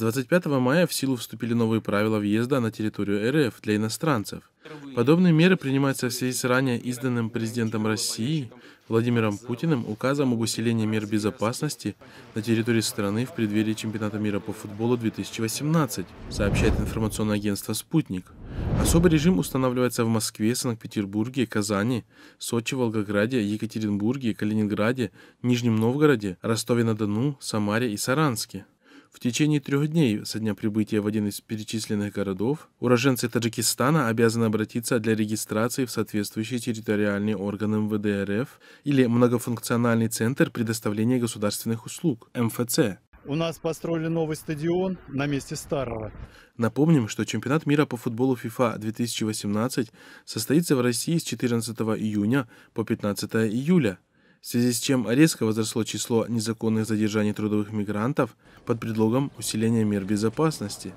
25 мая в силу вступили новые правила въезда на территорию РФ для иностранцев. Подобные меры принимаются в связи с ранее изданным президентом России Владимиром Путиным указом об усилении мер безопасности на территории страны в преддверии чемпионата мира по футболу 2018, сообщает информационное агентство «Спутник». Особый режим устанавливается в Москве, Санкт-Петербурге, Казани, Сочи, Волгограде, Екатеринбурге, Калининграде, Нижнем Новгороде, Ростове-на-Дону, Самаре и Саранске. В течение трех дней со дня прибытия в один из перечисленных городов уроженцы Таджикистана обязаны обратиться для регистрации в соответствующий территориальный орган МВД РФ или многофункциональный центр предоставления государственных услуг МФЦ. У нас построили новый стадион на месте старого. Напомним, что чемпионат мира по футболу FIFA 2018 состоится в России с 14 июня по 15 июля в связи с чем резко возросло число незаконных задержаний трудовых мигрантов под предлогом усиления мер безопасности.